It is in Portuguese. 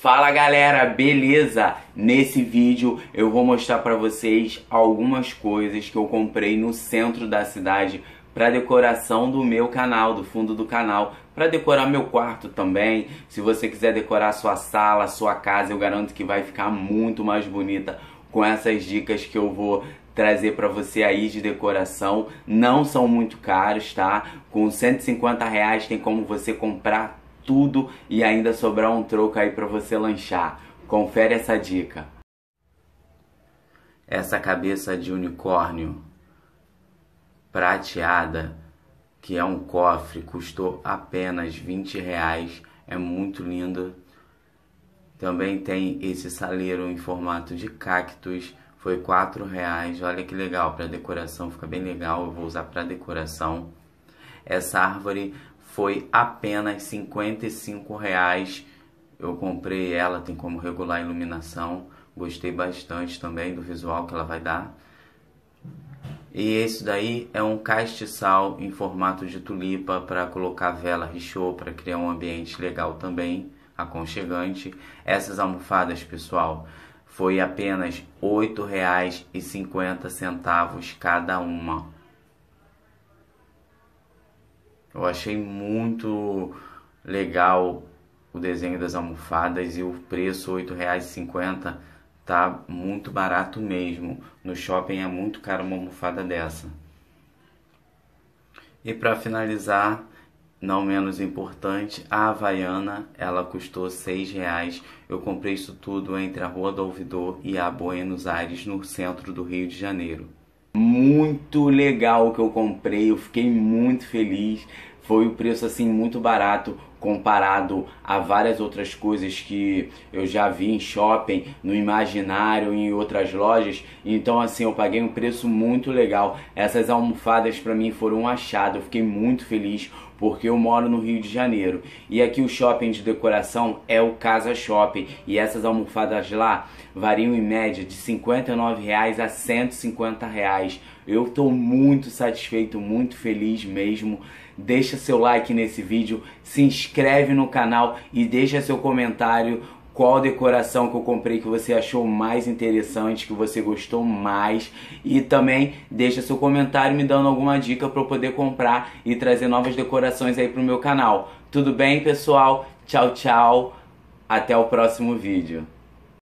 Fala galera, beleza? Nesse vídeo eu vou mostrar para vocês algumas coisas que eu comprei no centro da cidade para decoração do meu canal, do fundo do canal, para decorar meu quarto também. Se você quiser decorar sua sala, sua casa, eu garanto que vai ficar muito mais bonita com essas dicas que eu vou trazer para você aí de decoração. Não são muito caros, tá? Com 150 reais tem como você comprar tudo e ainda sobrar um troco aí para você lanchar. Confere essa dica. Essa cabeça de unicórnio prateada, que é um cofre, custou apenas 20 reais. É muito linda. Também tem esse saleiro em formato de cactus foi quatro reais. Olha que legal para decoração, fica bem legal. Eu vou usar para decoração. Essa árvore foi apenas 55 reais. Eu comprei ela, tem como regular a iluminação. Gostei bastante também do visual que ela vai dar. E esse daí é um castiçal em formato de tulipa para colocar vela richô, para criar um ambiente legal também, aconchegante. Essas almofadas, pessoal, foi apenas R$ 8,50 cada uma eu achei muito legal o desenho das almofadas e o preço R$ 8,50 tá muito barato mesmo. No shopping é muito caro uma almofada dessa. E para finalizar, não menos importante, a Havaiana, ela custou R$ 6,00. Eu comprei isso tudo entre a Rua do Ouvidor e a Buenos Aires, no centro do Rio de Janeiro muito legal que eu comprei, eu fiquei muito feliz. Foi o um preço assim muito barato comparado a várias outras coisas que eu já vi em shopping, no imaginário, em outras lojas. Então assim, eu paguei um preço muito legal. Essas almofadas para mim foram um achado. Eu fiquei muito feliz porque eu moro no Rio de Janeiro. E aqui o shopping de decoração é o Casa Shopping. E essas almofadas lá variam em média de R$ reais a R$ 150. Reais. Eu estou muito satisfeito, muito feliz mesmo deixa seu like nesse vídeo, se inscreve no canal e deixa seu comentário qual decoração que eu comprei que você achou mais interessante, que você gostou mais e também deixa seu comentário me dando alguma dica para eu poder comprar e trazer novas decorações aí pro meu canal. Tudo bem, pessoal? Tchau, tchau. Até o próximo vídeo.